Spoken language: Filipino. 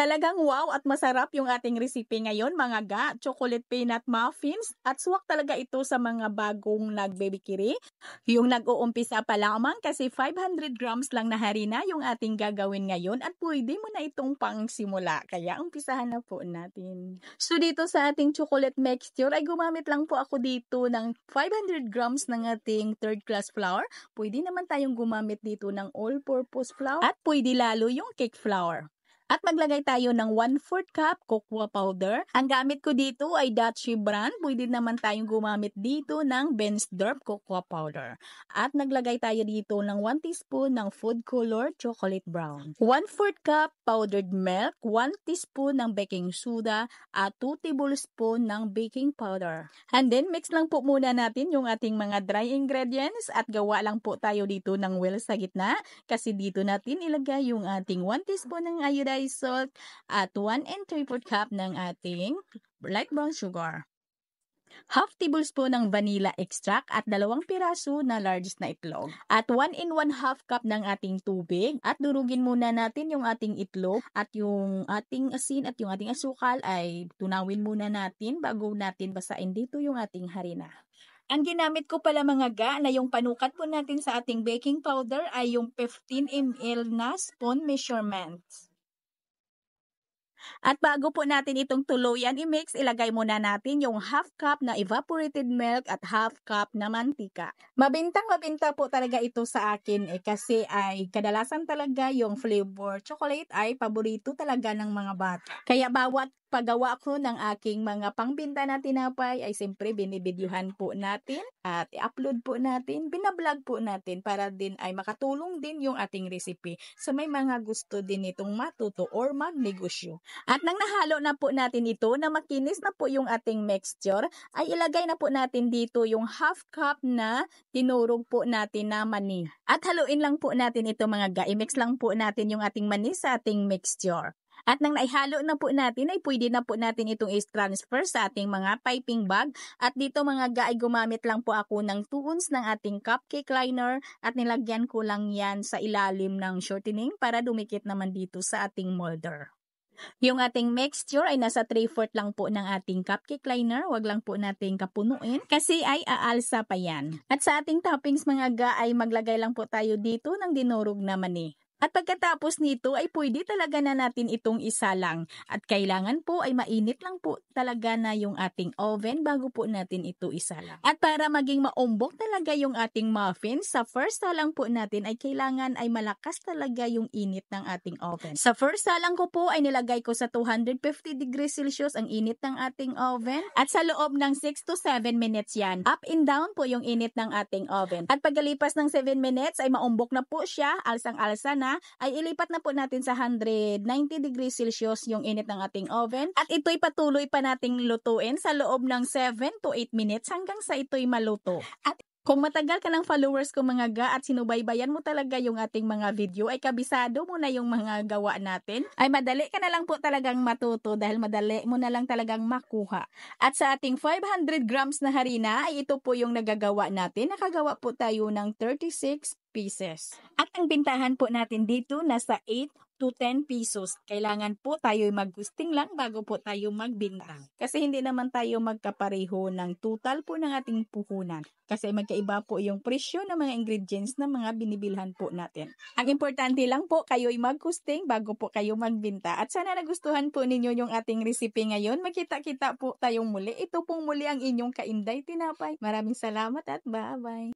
Talagang wow at masarap yung ating recipe ngayon mga ga, chocolate peanut muffins at swak talaga ito sa mga bagong nagbebikiri. Yung nag-uumpisa pa lamang kasi 500 grams lang na harina yung ating gagawin ngayon at pwede mo na itong pangsimula. Kaya umpisahan na po natin. So dito sa ating chocolate mixture ay gumamit lang po ako dito ng 500 grams ng ating third class flour. Pwede naman tayong gumamit dito ng all-purpose flour at pwede lalo yung cake flour. At maglagay tayo ng 1-4 cup cocoa powder. Ang gamit ko dito ay Dutch brand. Pwede naman tayong gumamit dito ng Ben's Bensdorf cocoa powder. At naglagay tayo dito ng 1 teaspoon ng food color chocolate brown. 1-4 cup powdered milk, 1 teaspoon ng baking soda at 2 tablespoon ng baking powder. And then mix lang po muna natin yung ating mga dry ingredients at gawa lang po tayo dito ng well sa gitna kasi dito natin ilagay yung ating 1 teaspoon ng iodine Thai salt at 1 and 3 cup ng ating light brown sugar. Half tablespoon ng vanilla extract at dalawang piraso na largest na itlog. At 1 in 1 half cup ng ating tubig. At durugin muna natin yung ating itlog at yung ating asin at yung ating asukal ay tunawin muna natin bago natin basain dito yung ating harina. Ang ginamit ko pala mga ga na yung panukat po natin sa ating baking powder ay yung 15 ml na spoon measurements. At bago po natin itong tuluyan i-mix, ilagay muna natin yung half cup na evaporated milk at half cup na mantika. Mabintang-mabinta po talaga ito sa akin eh kasi ay kadalasan talaga yung flavor chocolate ay paborito talaga ng mga bata. Kaya bawat paggawa ko ng aking mga pangbinta na tinapay ay siyempre binibidyuhan po natin at i-upload po natin, binablog po natin para din ay makatulong din yung ating recipe sa so, may mga gusto din itong matuto or magnegosyo. At nang nahalo na po natin ito na makinis na po yung ating mixture ay ilagay na po natin dito yung half cup na tinurog po natin na mani. At haluin lang po natin ito mga ga, mix lang po natin yung ating mani sa ating mixture. At nang naihalo na po natin ay pwede na po natin itong i-transfer sa ating mga piping bag. At dito mga ga gumamit lang po ako ng 2 ounce ng ating cupcake liner at nilagyan ko lang yan sa ilalim ng shortening para dumikit naman dito sa ating molder. Yung ating mixture ay nasa 3-4 lang po ng ating cupcake liner. Huwag lang po natin kapunuin kasi ay aalsa pa yan. At sa ating toppings mga ga ay maglagay lang po tayo dito ng dinurog na mani. At pagkatapos nito ay pwede talaga na natin itong isa lang. At kailangan po ay mainit lang po talaga na yung ating oven bago po natin ito isa lang. At para maging maumbok talaga yung ating muffin, sa first salang po natin ay kailangan ay malakas talaga yung init ng ating oven. Sa first salang ko po ay nilagay ko sa 250 degrees Celsius ang init ng ating oven. At sa loob ng 6 to 7 minutes yan, up and down po yung init ng ating oven. At pagkalipas ng 7 minutes ay maumbok na po siya, alsang-alsa na ay ilipat na po natin sa 190 degrees Celsius yung init ng ating oven at ito'y patuloy pa nating lutuin sa loob ng 7 to 8 minutes hanggang sa ito'y maluto. At kung matagal ka ng followers ko mga ga at sinubaybayan mo talaga yung ating mga video ay kabisado mo na yung mga gawa natin ay madali ka na lang po talagang matuto dahil madali mo na lang talagang makuha. At sa ating 500 grams na harina ay ito po yung nagagawa natin. Nakagawa po tayo ng 36 pieces. At ang bintahan po natin dito nasa 8 to 10 pesos. Kailangan po tayo maggusting lang bago po tayo magbintang. Kasi hindi naman tayo magkapareho ng total po ng ating puhunan. Kasi magkaiba po yung presyo ng mga ingredients na mga binibilhan po natin. Ang importante lang po kayo'y magkusting bago po kayo magbinta. At sana nagustuhan po ninyo yung ating recipe ngayon. Magkita-kita po tayong muli. Ito pong muli ang inyong kainday tinapay. Maraming salamat at bye-bye.